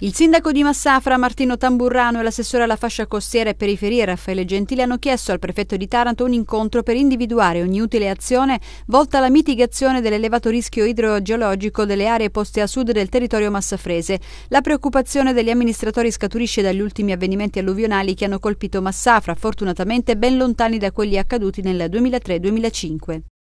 Il sindaco di Massafra Martino Tamburrano e l'assessore alla fascia costiera e periferia, Raffaele Gentile hanno chiesto al prefetto di Taranto un incontro per individuare ogni utile azione volta alla mitigazione dell'elevato rischio idrogeologico delle aree poste a sud del territorio massafrese. La preoccupazione degli amministratori scaturisce dagli ultimi avvenimenti alluvionali che hanno colpito Massafra, fortunatamente ben lontani da quelli accaduti nel 2003-2005.